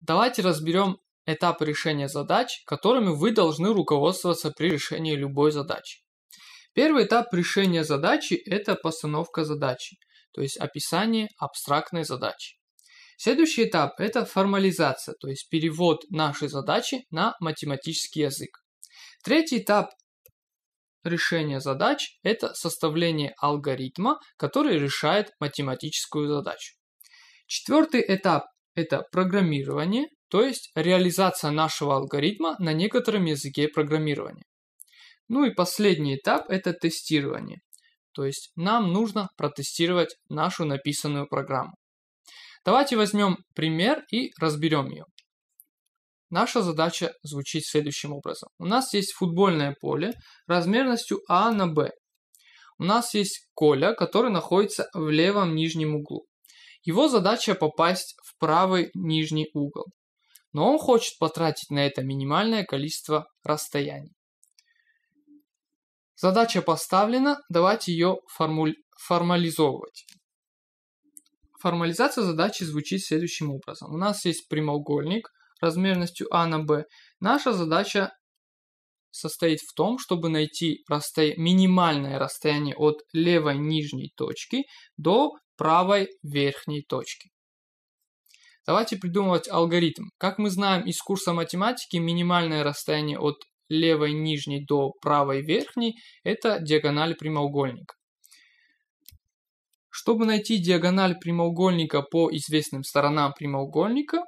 Давайте разберем этапы решения задач, которыми вы должны руководствоваться при решении любой задачи. Первый этап решения задачи – это постановка задачи, то есть описание абстрактной задачи. Следующий этап – это формализация, то есть перевод нашей задачи на математический язык. Третий этап решения задач – это составление алгоритма, который решает математическую задачу. Четвертый этап это программирование, то есть реализация нашего алгоритма на некотором языке программирования. Ну и последний этап – это тестирование. То есть нам нужно протестировать нашу написанную программу. Давайте возьмем пример и разберем ее. Наша задача звучит следующим образом. У нас есть футбольное поле размерностью А на Б. У нас есть Коля, который находится в левом нижнем углу. Его задача попасть в правый нижний угол. Но он хочет потратить на это минимальное количество расстояний. Задача поставлена, давайте ее формуль... формализовывать. Формализация задачи звучит следующим образом. У нас есть прямоугольник размерностью А на b, Наша задача состоит в том, чтобы найти расто... минимальное расстояние от левой нижней точки до правой верхней точки. Давайте придумывать алгоритм. Как мы знаем из курса математики, минимальное расстояние от левой нижней до правой верхней – это диагональ прямоугольника. Чтобы найти диагональ прямоугольника по известным сторонам прямоугольника,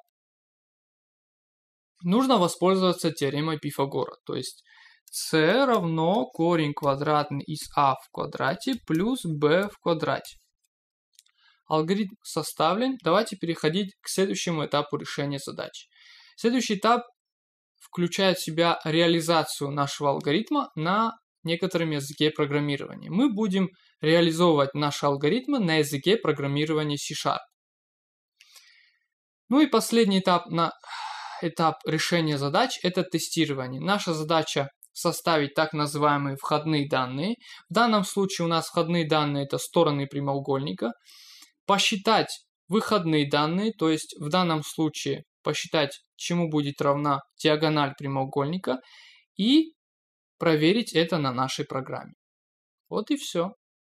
нужно воспользоваться теоремой Пифагора, то есть c равно корень квадратный из а в квадрате плюс b в квадрате алгоритм составлен, давайте переходить к следующему этапу решения задач. Следующий этап включает в себя реализацию нашего алгоритма на некотором языке программирования. Мы будем реализовывать наши алгоритмы на языке программирования C-Sharp. Ну и последний этап, на, этап решения задач – это тестирование. Наша задача составить так называемые входные данные. В данном случае у нас входные данные – это стороны прямоугольника – посчитать выходные данные, то есть в данном случае посчитать, чему будет равна диагональ прямоугольника и проверить это на нашей программе. Вот и все.